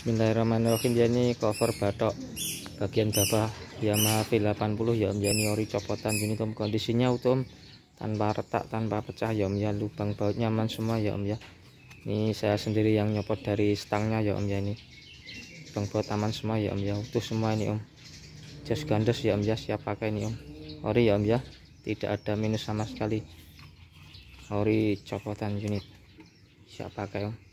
Bismillahirrahmanirrahim ya ini cover batok bagian bawah Yamaha V80 ya om ya ini ori copotan ini tom kondisinya utom tanpa retak tanpa pecah ya om ya lubang baut nyaman semua ya om ya ini saya sendiri yang nyopot dari stangnya ya om ya ini lubang baut aman semua ya om ya utuh semua ini om jas gandes ya om ya siap pakai ini om ori ya om ya tidak ada minus sama sekali ori copotan unit siap pakai om